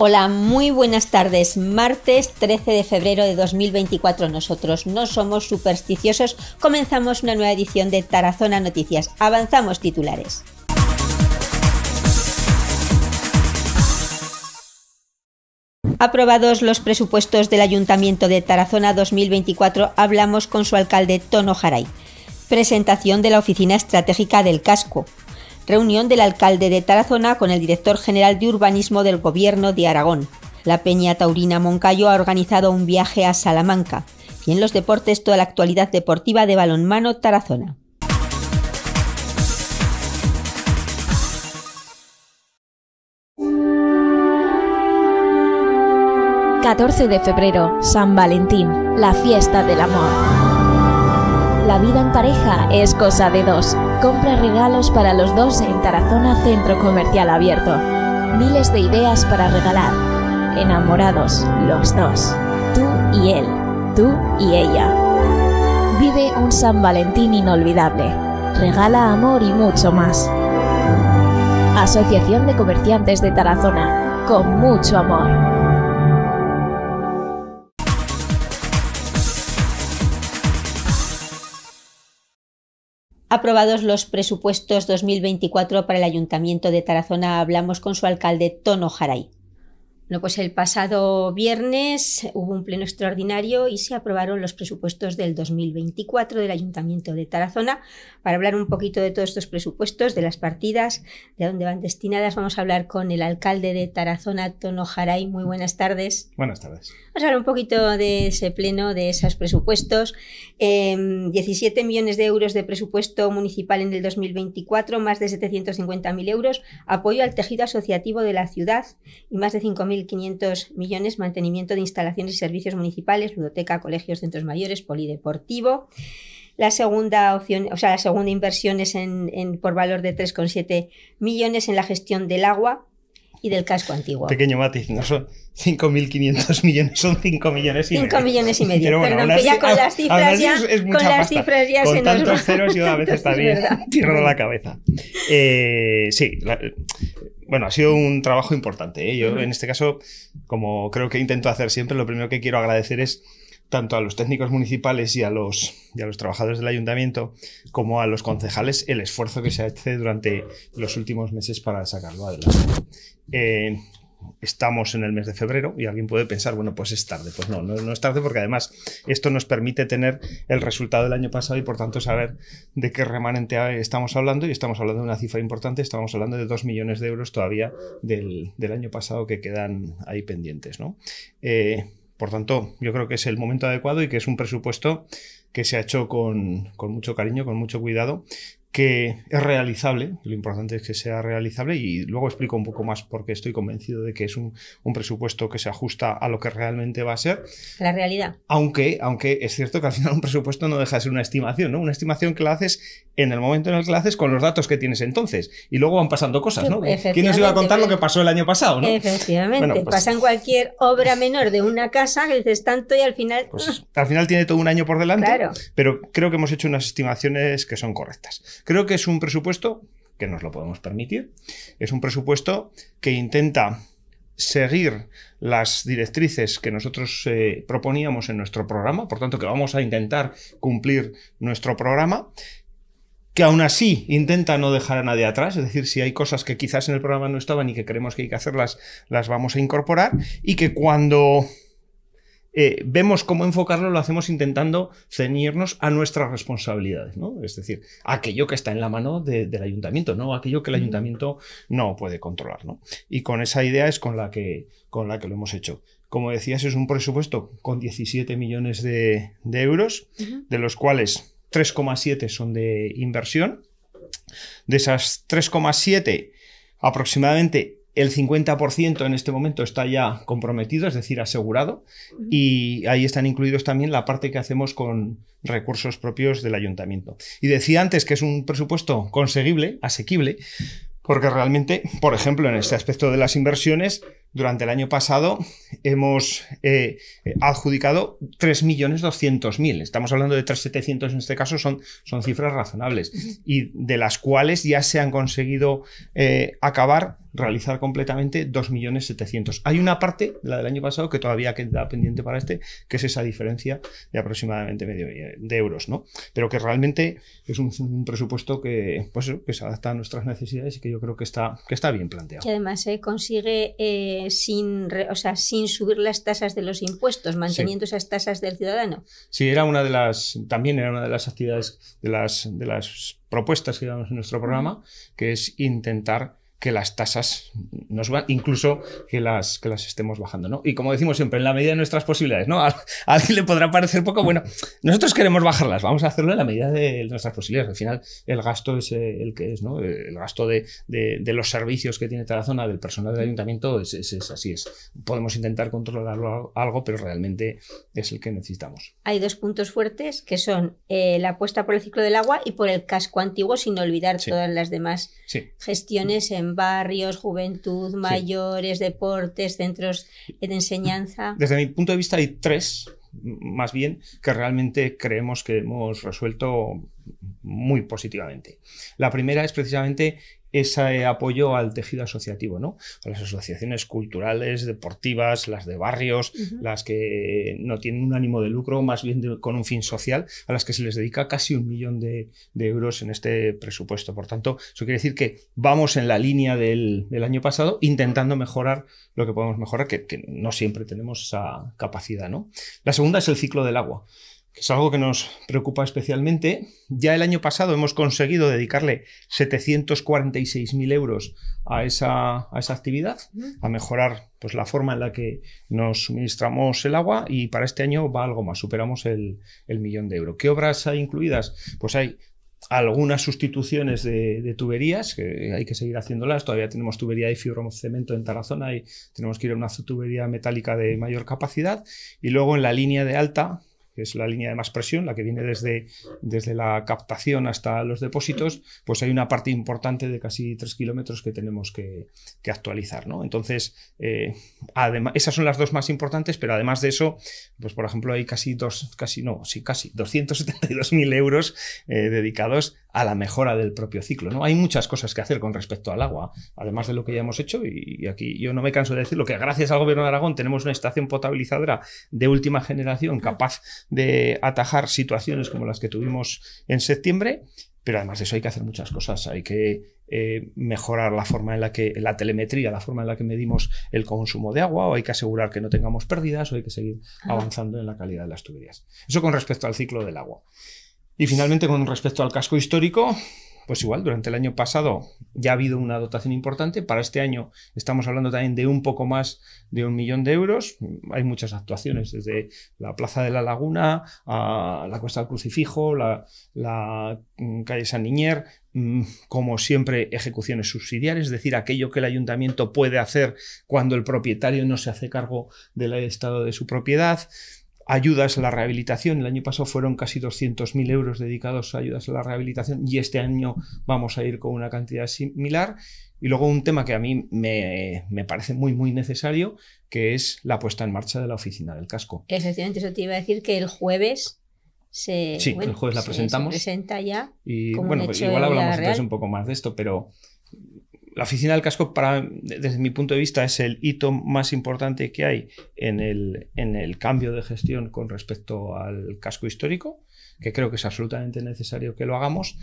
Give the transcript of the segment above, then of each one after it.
Hola, muy buenas tardes. Martes 13 de febrero de 2024. Nosotros no somos supersticiosos. Comenzamos una nueva edición de Tarazona Noticias. Avanzamos titulares. Aprobados los presupuestos del Ayuntamiento de Tarazona 2024, hablamos con su alcalde Tono Jaray. Presentación de la Oficina Estratégica del Casco reunión del alcalde de Tarazona con el director general de urbanismo del Gobierno de Aragón. La Peña Taurina Moncayo ha organizado un viaje a Salamanca y en los deportes toda la actualidad deportiva de balonmano Tarazona. ...14 de febrero, San Valentín, la fiesta del amor. La vida en pareja es cosa de dos. Compra regalos para los dos en Tarazona Centro Comercial Abierto. Miles de ideas para regalar. Enamorados, los dos. Tú y él. Tú y ella. Vive un San Valentín inolvidable. Regala amor y mucho más. Asociación de Comerciantes de Tarazona. Con mucho amor. Aprobados los presupuestos 2024 para el Ayuntamiento de Tarazona, hablamos con su alcalde Tono Jaray. Bueno, pues el pasado viernes hubo un pleno extraordinario y se aprobaron los presupuestos del 2024 del Ayuntamiento de Tarazona. Para hablar un poquito de todos estos presupuestos, de las partidas, de dónde van destinadas, vamos a hablar con el alcalde de Tarazona, Tono Jaray. Muy buenas tardes. Buenas tardes hablar un poquito de ese pleno, de esos presupuestos. 17 em, millones de euros de presupuesto municipal en el 2024, más de 750.000 euros, apoyo al tejido asociativo de la ciudad y más de 5.500 millones, mantenimiento de instalaciones y servicios municipales, biblioteca, colegios, centros mayores, polideportivo. La segunda opción, o sea, la segunda inversión es por valor de 3,7 millones en la gestión del agua, y del casco antiguo. Pequeño matiz, no son 5.500 millones, son 5 millones y medio. 5 millones y medio, pero bueno, ya con las cifras ya, con con tantos ceros yo a veces también cierro la cabeza. Eh, sí, bueno, ha sido un trabajo importante. ¿eh? Yo en este caso, como creo que intento hacer siempre, lo primero que quiero agradecer es tanto a los técnicos municipales y a los, los trabajadores del ayuntamiento como a los concejales el esfuerzo que se hace durante los últimos meses para sacarlo adelante. Eh, estamos en el mes de febrero y alguien puede pensar, bueno, pues es tarde. Pues no, no, es tarde porque además esto nos permite tener el resultado del año pasado y por tanto saber de qué remanente estamos hablando y estamos hablando de una cifra importante, estamos hablando de dos millones de euros todavía del, año pasado que quedan ahí pendientes, ¿no? Eh, por tanto, yo creo que es el momento adecuado y que es un presupuesto que se ha hecho con, mucho cariño, con mucho cuidado que es realizable, lo importante es que sea realizable y luego explico un poco más porque estoy convencido de que es un, presupuesto que se ajusta a lo que realmente va a ser. La realidad. Aunque, aunque es cierto que al final un presupuesto no deja de ser una estimación, ¿no? Una estimación que la haces en el momento en el que la haces con los datos que tienes entonces y luego van pasando cosas, ¿no? ¿Quién nos iba a contar lo que pasó el año pasado, ¿no? Efectivamente, pues pasa en cualquier obra menor de una casa que dices tanto y al final... Pues ¡ah! al final tiene todo un año por delante, claro. pero creo que hemos hecho unas estimaciones que son correctas Creo que es un presupuesto que nos lo podemos permitir. Es un presupuesto que intenta seguir las directrices que nosotros eh, proponíamos en nuestro programa, por tanto que vamos a intentar cumplir nuestro programa, que aún así intenta no dejar a nadie atrás, es decir, si hay cosas que quizás en el programa no estaban y que creemos que hay que hacerlas, las vamos a incorporar y que cuando eh, vemos cómo enfocarlo, lo hacemos intentando ceñirnos a nuestras responsabilidades, Es decir, aquello que está en la mano del ayuntamiento, no aquello que el ayuntamiento no puede controlar, Y con esa idea es con la que, con la que lo hemos hecho. Como decías, es un presupuesto con 17 millones de, euros, de los cuales 3,7 son de inversión. De esas 3,7, aproximadamente el 50% en este momento está ya comprometido, es decir, asegurado, y ahí están incluidos también la parte que hacemos con recursos propios del ayuntamiento. Y decía antes que es un presupuesto conseguible, asequible, porque realmente, por ejemplo, en este aspecto de las inversiones, durante el año pasado hemos eh, eh, adjudicado 3.200.000. Estamos hablando de 3.700 en este caso, son, son, cifras razonables y de las cuales ya se han conseguido eh, acabar, realizar completamente 2.700.000. Hay una parte, la del año pasado, que todavía queda pendiente para este, que es esa diferencia de aproximadamente medio de euros, ¿no? Pero que realmente es un, presupuesto que, pues que se adapta a nuestras necesidades y que yo creo que está, que está bien planteado. Y además se consigue sin, o sea, sin subir las tasas de los impuestos, manteniendo esas tasas del ciudadano. Sí, era una de las, también era una de las actividades, de las, de las propuestas que damos en nuestro programa, que es intentar que las tasas nos van, incluso que las, que las estemos bajando, ¿no? Y como decimos siempre, en la medida de nuestras posibilidades, ¿no? A, alguien le podrá parecer poco, bueno, nosotros queremos bajarlas, vamos a hacerlo en la medida de nuestras posibilidades. Al final, el gasto es eh, el que es, ¿no? El gasto de, los servicios que tiene toda la zona, del personal del ayuntamiento, es, es, así es. Podemos intentar controlarlo algo, pero realmente es el que necesitamos. Hay dos puntos fuertes que son eh, la apuesta por el ciclo del agua y por el casco antiguo, sin olvidar todas las demás gestiones en barrios, juventud, mayores, deportes, centros de enseñanza? Desde mi punto de vista hay tres, más bien, que realmente creemos que hemos resuelto muy positivamente. La primera es precisamente ese apoyo al tejido asociativo, ¿no? A las asociaciones culturales, deportivas, las de barrios, las que no tienen un ánimo de lucro, más bien con un fin social, a las que se les dedica casi un millón de, euros en este presupuesto. Por tanto, eso quiere decir que vamos en la línea del, año pasado intentando mejorar lo que podemos mejorar, que, no siempre tenemos esa capacidad, La segunda es el ciclo del agua es algo que nos preocupa especialmente. Ya el año pasado hemos conseguido dedicarle 746.000 euros a esa, a esa, actividad, a mejorar pues, la forma en la que nos suministramos el agua y para este año va algo más, superamos el, millón de euros. ¿Qué obras hay incluidas? Pues hay algunas sustituciones de, tuberías, que hay que seguir haciéndolas. Todavía tenemos tubería de cemento en Tarazona y tenemos que ir a una tubería metálica de mayor capacidad. Y luego en la línea de alta que es la línea de más presión, la que viene desde, desde la captación hasta los depósitos, pues hay una parte importante de casi 3 kilómetros que tenemos que, actualizar. Entonces, eh, esas son las dos más importantes, pero además de eso, pues por ejemplo, hay casi dos, casi no, sí, casi 272.000 euros eh, dedicados a la mejora del propio ciclo. ¿no? Hay muchas cosas que hacer con respecto al agua, además de lo que ya hemos hecho, y aquí yo no me canso de decirlo, que gracias al gobierno de Aragón tenemos una estación potabilizadora de última generación capaz de atajar situaciones como las que tuvimos en septiembre, pero además de eso hay que hacer muchas cosas, hay que eh, mejorar la forma en la que la telemetría, la forma en la que medimos el consumo de agua, o hay que asegurar que no tengamos pérdidas, o hay que seguir avanzando en la calidad de las tuberías. Eso con respecto al ciclo del agua. Y finalmente, con respecto al casco histórico, pues igual, durante el año pasado ya ha habido una dotación importante. Para este año estamos hablando también de un poco más de un millón de euros. Hay muchas actuaciones, desde la Plaza de la Laguna a la Cuesta del Crucifijo, la, la mm, calle San Niñer, mm, como siempre, ejecuciones subsidiarias, es decir, aquello que el ayuntamiento puede hacer cuando el propietario no se hace cargo del estado de su propiedad ayudas a la rehabilitación. El año pasado fueron casi 200.000 euros dedicados a ayudas a la rehabilitación y este año vamos a ir con una cantidad similar. Y luego un tema que a mí me, parece muy, muy necesario, que es la puesta en marcha de la oficina del casco. Efectivamente, eso te iba a decir que el jueves se, presentamos. presenta ya. Y bueno, pues igual hablamos un poco más de esto, pero la oficina del casco, para, desde mi punto de vista, es el hito más importante que hay en el, en el cambio de gestión con respecto al casco histórico, que creo que es absolutamente necesario que lo hagamos.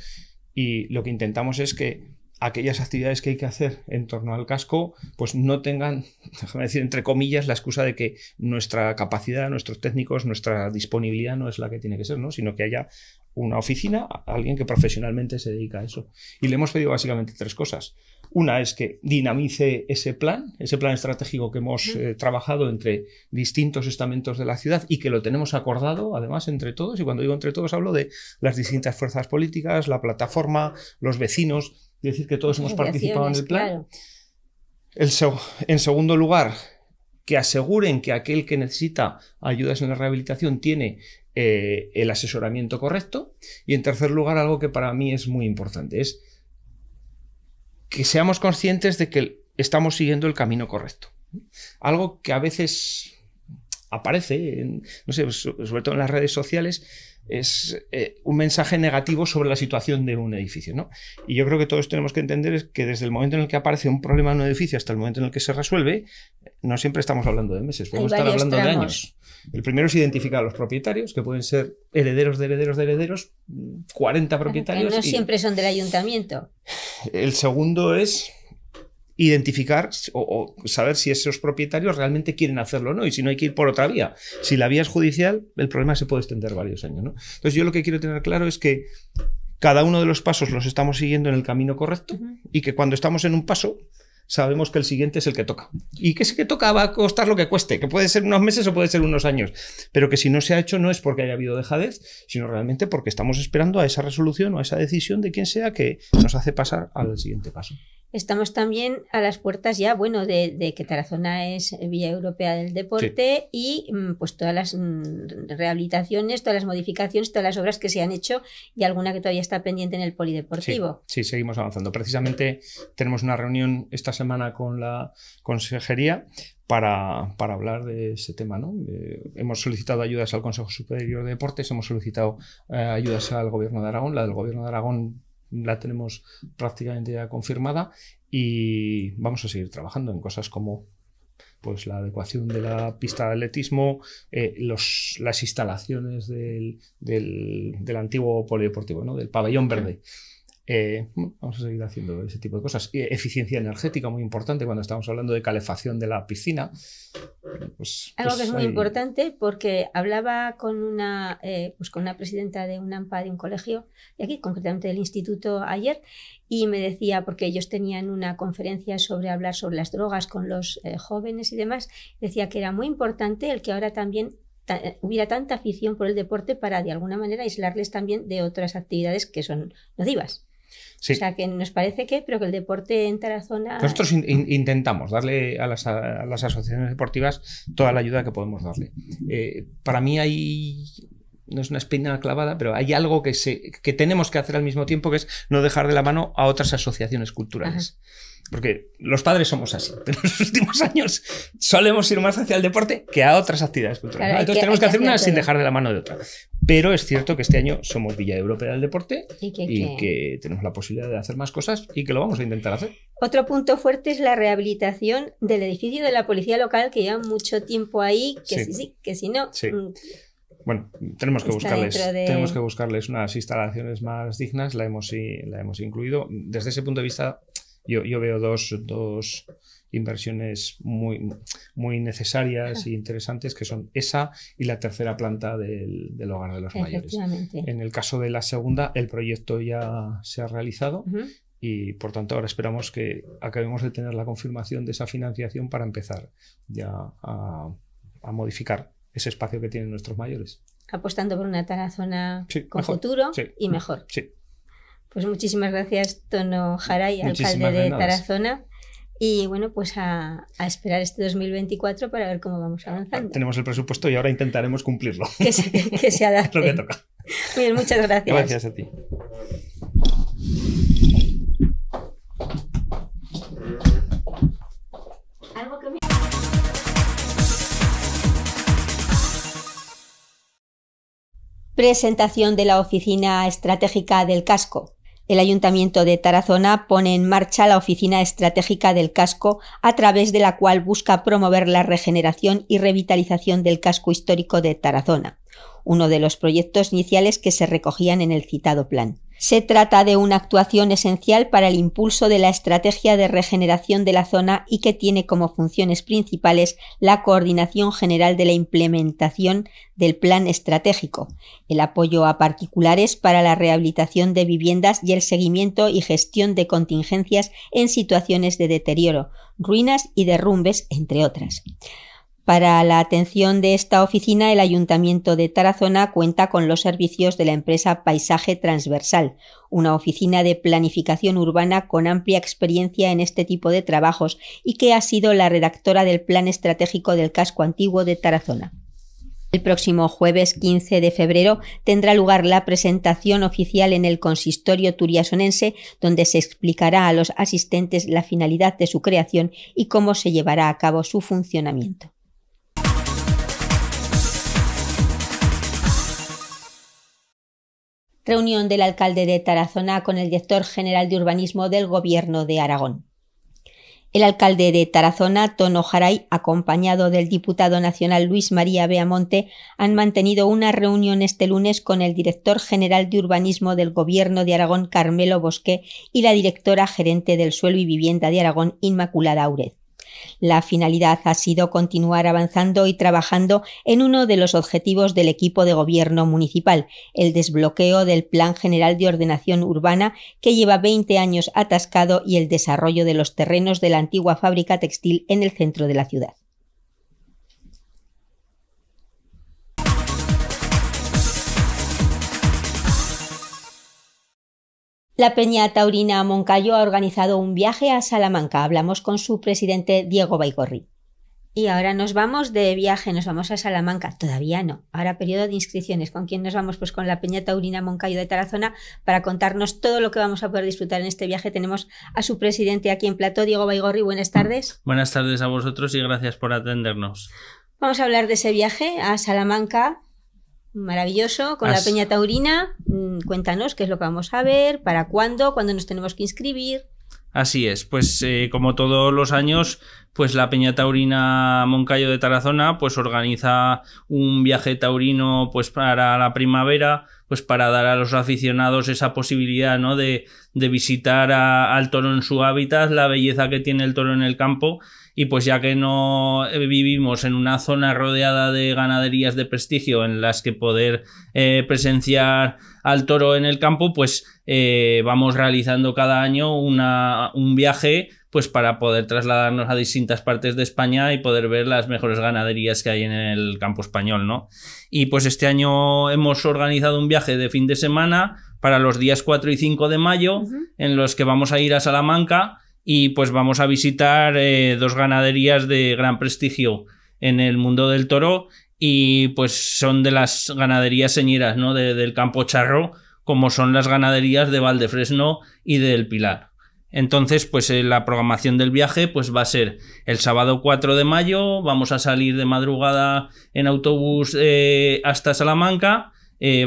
Y lo que intentamos es que aquellas actividades que hay que hacer en torno al casco, pues no tengan, déjame decir, entre comillas, la excusa de que nuestra capacidad, nuestros técnicos, nuestra disponibilidad no es la que tiene que ser, ¿no? Sino que haya una oficina, alguien que profesionalmente se dedica a eso. Y le hemos pedido básicamente tres cosas. Una es que dinamice ese plan, ese plan estratégico que hemos eh, trabajado entre distintos estamentos de la ciudad y que lo tenemos acordado, además, entre todos. Y cuando digo entre todos, hablo de las distintas fuerzas políticas, la plataforma, los vecinos, es decir, que todos hemos participado en el plan. en segundo lugar, que aseguren que aquel que necesita ayudas en la rehabilitación tiene eh, el asesoramiento correcto. Y en tercer lugar, algo que para mí es muy importante, es que seamos conscientes de que estamos siguiendo el camino correcto. Algo que a veces aparece, en, no sé, sobre todo en las redes sociales, es eh, un mensaje negativo sobre la situación de un edificio. ¿no? Y yo creo que todos tenemos que entender es que desde el momento en el que aparece un problema en un edificio hasta el momento en el que se resuelve, no siempre estamos hablando de meses, podemos estar hablando de años. El primero es identificar a los propietarios, que pueden ser herederos de herederos de herederos, 40 propietarios. y no siempre son del ayuntamiento. El segundo es identificar o, saber si esos propietarios realmente quieren hacerlo o no, y si no hay que ir por otra vía. Si la vía es judicial, el problema se puede extender varios años. Entonces yo lo que quiero tener claro es que cada uno de los pasos los estamos siguiendo en el camino correcto y que cuando estamos en un paso, sabemos que el siguiente es el que toca. Y que ese que toca va a costar lo que cueste, que puede ser unos meses o puede ser unos años, pero que si no se ha hecho no es porque haya habido dejadez, sino realmente porque estamos esperando a esa resolución o a esa decisión de quien sea que nos hace pasar al siguiente paso. Estamos también a las puertas ya, bueno, de, que Tarazona es vía Europea del Deporte y mm, pues todas las mm, rehabilitaciones, todas las modificaciones, todas las obras que se han hecho y alguna que todavía está pendiente en el polideportivo. Sí, seguimos avanzando. Precisamente tenemos una reunión esta semana con la consejería para, hablar de ese tema. ¿no? Eh, hemos solicitado ayudas al Consejo Superior de Deportes, hemos solicitado eh, ayudas al Gobierno de Aragón. La del Gobierno de Aragón la tenemos prácticamente ya confirmada y vamos a seguir trabajando en cosas como pues la adecuación de la pista de atletismo, eh, las instalaciones del, antiguo polideportivo, del pabellón verde. Eh, vamos a seguir haciendo ese tipo de cosas. Eh, eficiencia energética, muy importante cuando estamos hablando de calefacción de la piscina. Pues, Algo pues que es muy importante porque hablaba con una, eh, pues con una presidenta de un AMPA de un colegio, de aquí, concretamente del instituto ayer, y me decía, porque ellos tenían una conferencia sobre hablar sobre las drogas con los jóvenes y demás, decía que era muy importante el que ahora también hubiera tanta afición por el deporte para de alguna manera aislarles también de otras actividades que son nocivas. O sea, que nos parece que, pero que el deporte entra la zona Nosotros intentamos darle a las, asociaciones deportivas toda la ayuda que podemos darle. Eh, para mí hay. No es una espina clavada, pero hay algo que, tenemos que hacer al mismo tiempo, que es no dejar de la mano a otras asociaciones culturales porque los padres somos así. En los últimos años solemos ir más hacia el deporte que a otras actividades culturales. Entonces tenemos que, hacer, una sin dejar de la mano de otra. Pero es cierto que este año somos Villa Europea del Deporte y, que, tenemos la posibilidad de hacer más cosas y que lo vamos a intentar hacer. Otro punto fuerte es la rehabilitación del edificio de la policía local que lleva mucho tiempo ahí, que sí, sí, que si no... Mm, bueno, tenemos que buscarles, tenemos que buscarles unas instalaciones más dignas, la hemos, la hemos incluido. Desde ese punto de vista, yo, veo dos, dos, inversiones muy, muy necesarias e interesantes, que son esa y la tercera planta del, del hogar de los mayores. En el caso de la segunda, el proyecto ya se ha realizado. y por tanto ahora esperamos que acabemos de tener la confirmación de esa financiación para empezar ya a, modificar ese espacio que tienen nuestros mayores. Apostando por una zona con futuro y mejor. Sí. Pues muchísimas gracias, Tono Jaray, alcalde de Tarazona. Y bueno, pues a, esperar este 2024 para ver cómo vamos avanzando. Tenemos el presupuesto y ahora intentaremos cumplirlo. Que se, que Lo que toca. Bien, muchas gracias. Gracias a ti. Presentación de la Oficina Estratégica del Casco. El Ayuntamiento de Tarazona pone en marcha la Oficina Estratégica del Casco, a través de la cual busca promover la regeneración y revitalización del casco histórico de Tarazona, uno de los proyectos iniciales que se recogían en el citado plan. Se trata de una actuación esencial para el impulso de la estrategia de regeneración de la zona y que tiene como funciones principales la coordinación general de la implementación del plan estratégico, el apoyo a particulares para la rehabilitación de viviendas y el seguimiento y gestión de contingencias en situaciones de deterioro, ruinas y derrumbes, entre otras. Para la atención de esta oficina, el Ayuntamiento de Tarazona cuenta con los servicios de la empresa Paisaje Transversal, una oficina de planificación urbana con amplia experiencia en este tipo de trabajos y que ha sido la redactora del Plan Estratégico del Casco Antiguo de Tarazona. El próximo jueves 15 de febrero tendrá lugar la presentación oficial en el consistorio turiasonense, donde se explicará a los asistentes la finalidad de su creación y cómo se llevará a cabo su funcionamiento. reunión del alcalde de Tarazona con el director general de urbanismo del Gobierno de Aragón. El alcalde de Tarazona, Tono Jaray, acompañado del diputado nacional Luis María Beamonte, han mantenido una reunión este lunes con el director general de urbanismo del Gobierno de Aragón, Carmelo Bosque, y la directora gerente del suelo y vivienda de Aragón, Inmaculada Aurez. La finalidad ha sido continuar avanzando y trabajando en uno de los objetivos del equipo de gobierno municipal, el desbloqueo del Plan General de Ordenación Urbana que lleva 20 años atascado y el desarrollo de los terrenos de la antigua fábrica textil en el centro de la ciudad. La Peña Taurina Moncayo ha organizado un viaje a Salamanca. Hablamos con su presidente Diego Baigorri. Y ahora nos vamos de viaje, nos vamos a Salamanca. Todavía no. Ahora periodo de inscripciones. ¿Con quién nos vamos? Pues con la Peña Taurina Moncayo de Tarazona para contarnos todo lo que vamos a poder disfrutar en este viaje. Tenemos a su presidente aquí en Plató, Diego Baigorri. Buenas tardes. Buenas tardes a vosotros y gracias por atendernos. Vamos a hablar de ese viaje a Salamanca Maravilloso, con la Peña Taurina. Mm, cuéntanos qué es lo que vamos a ver, para cuándo, cuándo nos tenemos que inscribir. Así es, pues eh, como todos los años, pues la Peña Taurina Moncayo de Tarazona pues organiza un viaje taurino pues para la primavera, pues para dar a los aficionados esa posibilidad, ¿no? de, de visitar al toro en su hábitat, la belleza que tiene el toro en el campo y pues ya que no eh, vivimos en una zona rodeada de ganaderías de prestigio en las que poder eh, presenciar al toro en el campo, pues eh, vamos realizando cada año una, un viaje pues para poder trasladarnos a distintas partes de España y poder ver las mejores ganaderías que hay en el campo español, ¿no? Y pues este año hemos organizado un viaje de fin de semana para los días 4 y 5 de mayo, en los que vamos a ir a Salamanca y pues vamos a visitar eh, dos ganaderías de gran prestigio en el mundo del toro y pues son de las ganaderías señeras, ¿no? del campo charro, como son las ganaderías de Valdefresno y del Pilar. Entonces, pues eh, la programación del viaje pues va a ser el sábado 4 de mayo, vamos a salir de madrugada en autobús eh, hasta Salamanca,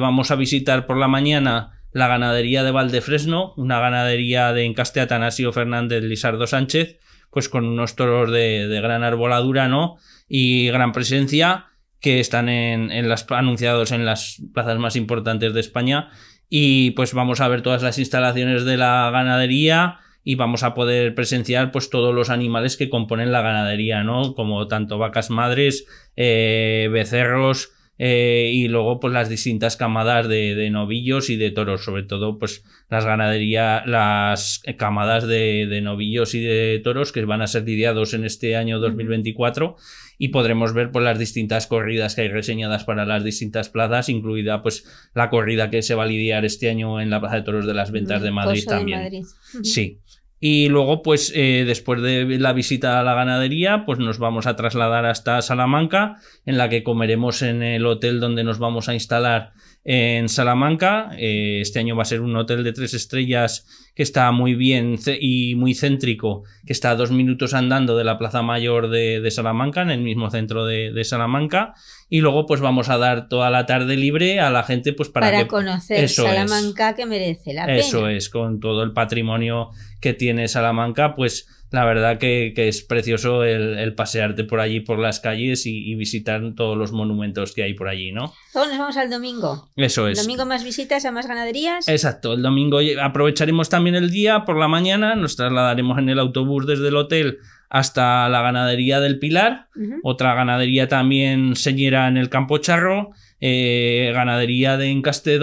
vamos a visitar por la mañana la ganadería de Valdefresno, una ganadería de Encaste Atanasio Fernández Lizardo Sánchez, pues con unos toros de, gran arboladura, ¿no? Y gran presencia que están en, las, anunciados en las plazas más importantes de España. Y pues vamos a ver todas las instalaciones de la ganadería y vamos a poder presenciar pues todos los animales que componen la ganadería, ¿no? Como tanto vacas madres, eh, becerros, eh, y luego pues las distintas camadas de, novillos y de toros, sobre todo pues las ganaderías las camadas de, novillos y de toros que van a ser lidiados en este año 2024 y podremos ver pues las distintas corridas que hay reseñadas para las distintas plazas, incluida pues la corrida que se va a lidiar este año en la Plaza de Toros de las Ventas de Madrid también. Sí. Y luego, pues eh, después de la visita a la ganadería, pues nos vamos a trasladar hasta Salamanca, en la que comeremos en el hotel donde nos vamos a instalar en Salamanca. Eh, este año va a ser un hotel de tres estrellas que está muy bien y muy céntrico, que está a dos minutos andando de la Plaza Mayor de, Salamanca, en el mismo centro de, Salamanca. Y luego, pues vamos a dar toda la tarde libre a la gente, pues para, para conocer Salamanca que merece la pena. Eso es, con todo el patrimonio que tiene Salamanca, pues la verdad que, es precioso el, pasearte por allí, por las calles y, visitar todos los monumentos que hay por allí, ¿no? Todos nos vamos al domingo. Eso es. El domingo más visitas a más ganaderías. Exacto, el domingo aprovecharemos también el día por la mañana, nos trasladaremos en el autobús desde el hotel hasta la ganadería del Pilar, otra ganadería también señera en el Campo Charro, eh, ganadería de Encaste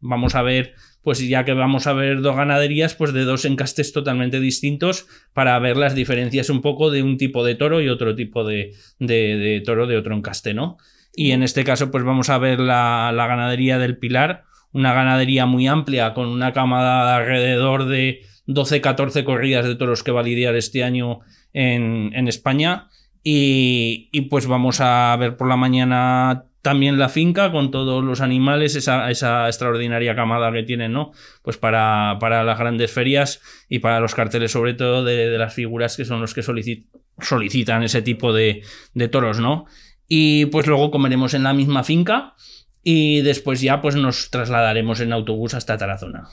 vamos a ver pues ya que vamos a ver dos ganaderías, pues de dos encastes totalmente distintos para ver las diferencias un poco de un tipo de toro y otro tipo de, toro de otro encaste, ¿no? Y en este caso, pues vamos a ver la, ganadería del Pilar, una ganadería muy amplia con una camada de alrededor de 12-14 corridas de toros que va a lidiar este año en, España. Y, y, pues vamos a ver por la mañana también la finca con todos los animales, esa, esa extraordinaria camada que tienen, ¿no? Pues para, las grandes ferias y para los carteles, sobre todo de, las figuras que son los que solicitan ese tipo de, toros, ¿no? Y pues luego comeremos en la misma finca y después ya pues nos trasladaremos en autobús hasta Tarazona.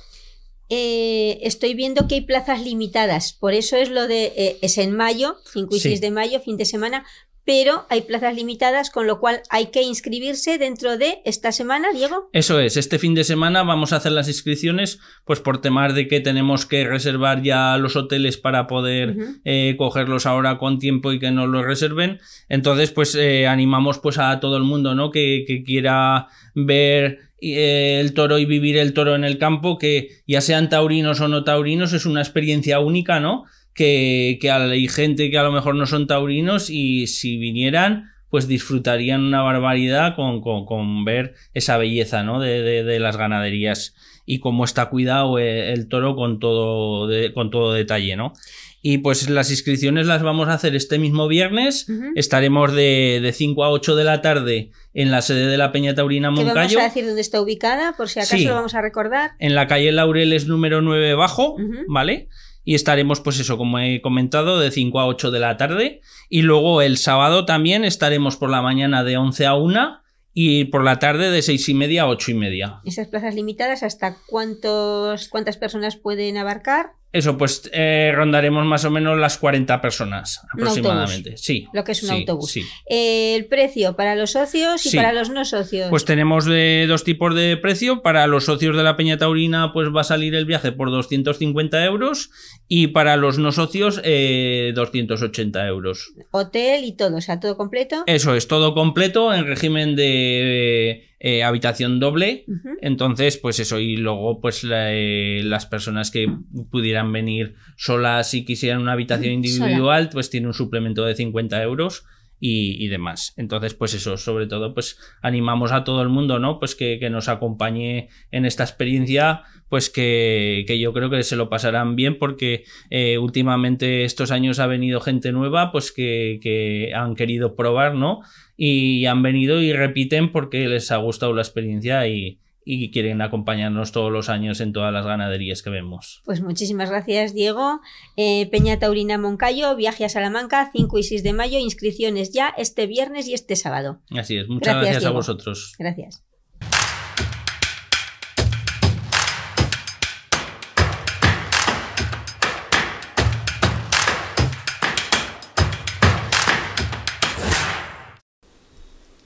Eh, estoy viendo que hay plazas limitadas, por eso es lo de, eh, es en mayo, 5 y 6 de mayo, fin de semana, pero hay plazas limitadas, con lo cual hay que inscribirse dentro de esta semana, Diego. Eso es, este fin de semana vamos a hacer las inscripciones, pues por temas de que tenemos que reservar ya los hoteles para poder eh, cogerlos ahora con tiempo y que no los reserven. Entonces, pues eh, animamos pues a todo el mundo, ¿no? que quiera ver eh, el toro y vivir el toro en el campo, que ya sean taurinos o no taurinos, es una experiencia única, ¿no? que, hay gente que a lo mejor no son taurinos y si vinieran pues disfrutarían una barbaridad con, con, ver esa belleza ¿no? de, de, las ganaderías y cómo está cuidado e, el toro con todo, con todo detalle. ¿no? Y pues las inscripciones las vamos a hacer este mismo viernes. Estaremos de, de, 5 a 8 de la tarde en la sede de la Peña Taurina Moncayo. vamos a decir dónde está ubicada, por si acaso vamos a recordar. En la calle Laureles número 9 bajo, ¿vale? y estaremos, pues eso, como he comentado, de 5 a 8 de la tarde. Y luego el sábado también estaremos por la mañana de 11 a 1 y por la tarde de 6 y media a 8 y media. ¿Esas plazas limitadas hasta cuántos, cuántas personas pueden abarcar? Eso, pues eh, rondaremos más o menos las 40 personas aproximadamente. Sí. Lo que es un autobús. Eh, el precio para los socios y para los no socios. Pues tenemos de, dos tipos de precio. Para los socios de la Peña Taurina, pues va a salir el viaje por 250 euros y para los no socios, 280 eh, euros. Hotel y todo, o sea, todo completo. Eso es, todo completo en régimen de eh, eh, habitación doble. Entonces, pues eso, y luego, pues las personas que pudieran venir solas y quisieran una habitación individual, pues tiene un suplemento de 50 euros y, demás. Entonces, pues eso, sobre todo, pues animamos a todo el mundo, ¿no? Pues que, nos acompañe en esta experiencia, pues que, yo creo que se lo pasarán bien porque eh, últimamente estos años ha venido gente nueva, pues que, que han querido probar, ¿no? Y han venido y repiten porque les ha gustado la experiencia y, y quieren acompañarnos todos los años en todas las ganaderías que vemos. Pues muchísimas gracias, Diego. Eh, Peña Taurina Moncayo, viaje a Salamanca, 5 y 6 de mayo, inscripciones ya este viernes y este sábado. Así es, muchas gracias a vosotros. Gracias.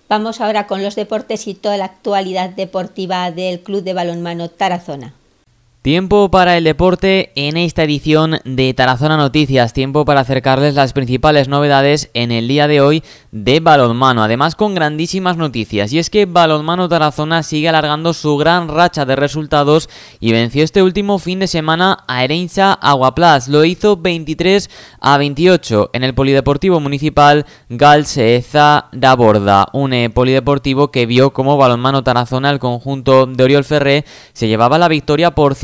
Vamos ahora con los deportes y toda la actualidad deportiva del Club de Balonmano Tarazona. Tiempo para el deporte en esta edición de Tarazona Noticias, tiempo para acercarles las principales novedades en el día de hoy de balonmano, además con grandísimas noticias, y es que balonmano Tarazona sigue alargando su gran racha de resultados y venció este último fin de semana a Erenza Aguaplas, lo hizo 23 a 28 en el Polideportivo Municipal Galseeza da Borda, un eh, polideportivo que vio como balonmano Tarazona el conjunto de Oriol Ferré se llevaba la victoria por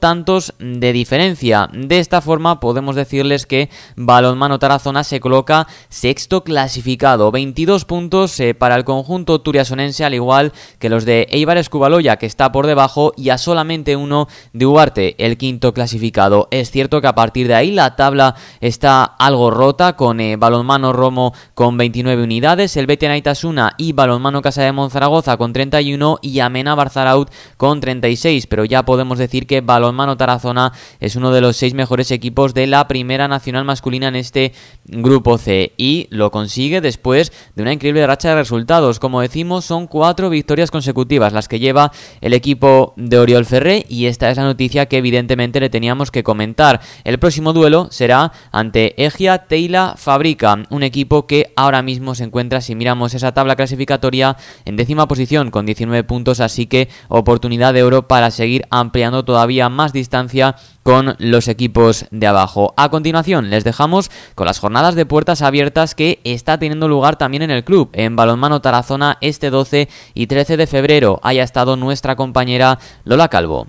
tantos de diferencia. De esta forma podemos decirles que Balonmano Tarazona se coloca sexto clasificado, 22 puntos eh, para el conjunto turiasonense al igual que los de Eibar Escubaloya que está por debajo y a solamente uno de Ugarte, el quinto clasificado. Es cierto que a partir de ahí la tabla está algo rota con eh, Balonmano Romo con 29 unidades, el Betia una y Balonmano Casa de Monzaragoza con 31 y Amena Barzaraut con 36, pero ya podemos decir que que Balonmano Tarazona es uno de los seis mejores equipos de la Primera Nacional Masculina en este grupo C y lo consigue después de una increíble racha de resultados. Como decimos, son cuatro victorias consecutivas las que lleva el equipo de Oriol Ferré y esta es la noticia que evidentemente le teníamos que comentar. El próximo duelo será ante Egia Teila Fabrica, un equipo que ahora mismo se encuentra, si miramos esa tabla clasificatoria, en décima posición con 19 puntos, así que oportunidad de oro para seguir ampliando toda todavía más distancia con los equipos de abajo. A continuación, les dejamos con las jornadas de puertas abiertas que está teniendo lugar también en el club, en Balonmano Tarazona, este 12 y 13 de febrero. Haya estado nuestra compañera Lola Calvo.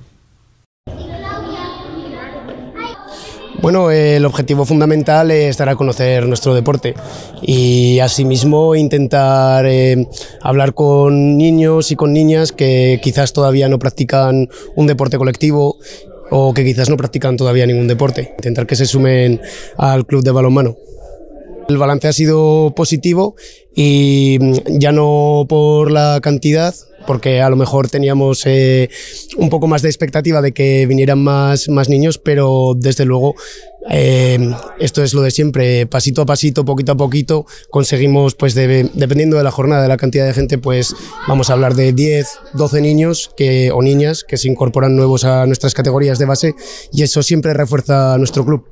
Bueno, el objetivo fundamental es dar a conocer nuestro deporte y asimismo intentar eh, hablar con niños y con niñas que quizás todavía no practican un deporte colectivo o que quizás no practican todavía ningún deporte. Intentar que se sumen al club de balonmano. El balance ha sido positivo y mm, ya no por la cantidad, porque a lo mejor teníamos eh, un poco más de expectativa de que vinieran más, más niños, pero desde luego eh, esto es lo de siempre, pasito a pasito, poquito a poquito, conseguimos, pues dependiendo de la jornada, de la cantidad de gente, pues vamos a hablar de 10, 12 niños que, o niñas que se incorporan nuevos a nuestras categorías de base y eso siempre refuerza a nuestro club.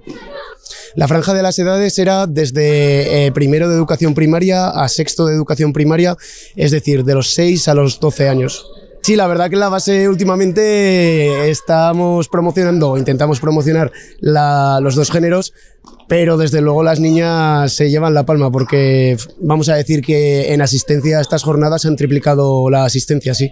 La franja de las edades era desde eh, primero de educación primaria a sexto de educación primaria, es decir, de los 6 a los 12 años. Sí, la verdad que la base últimamente estamos promocionando, intentamos promocionar los dos géneros, pero desde luego las niñas se llevan la palma porque vamos a decir que en asistencia a estas jornadas han triplicado la asistencia, sí.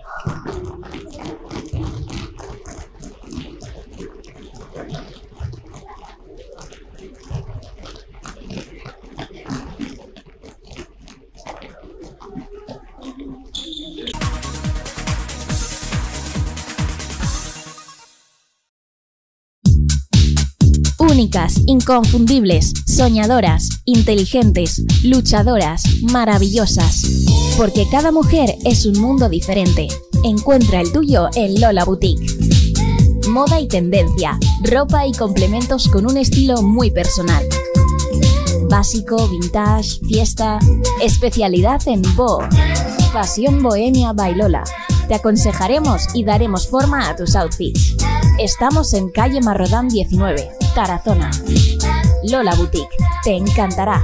únicas, inconfundibles, soñadoras, inteligentes, luchadoras, maravillosas. Porque cada mujer es un mundo diferente. Encuentra el tuyo en Lola Boutique. Moda y tendencia, ropa y complementos con un estilo muy personal. Básico, vintage, fiesta, especialidad en Bo. Pasión Bohemia Bailola. Te aconsejaremos y daremos forma a tus outfits. Estamos en calle Marrodán 19, Tarazona. Lola Boutique, te encantará.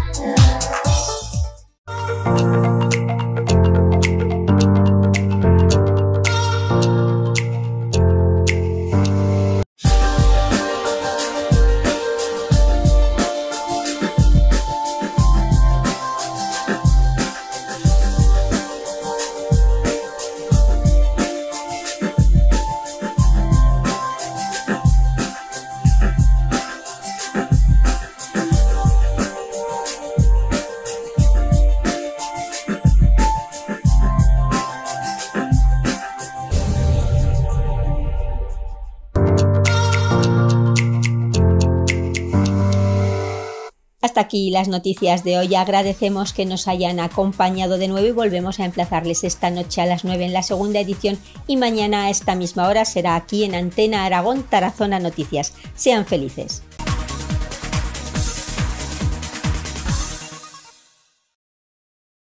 Y las noticias de hoy. Agradecemos que nos hayan acompañado de nuevo y volvemos a emplazarles esta noche a las 9 en la segunda edición y mañana a esta misma hora será aquí en Antena Aragón Tarazona Noticias. Sean felices.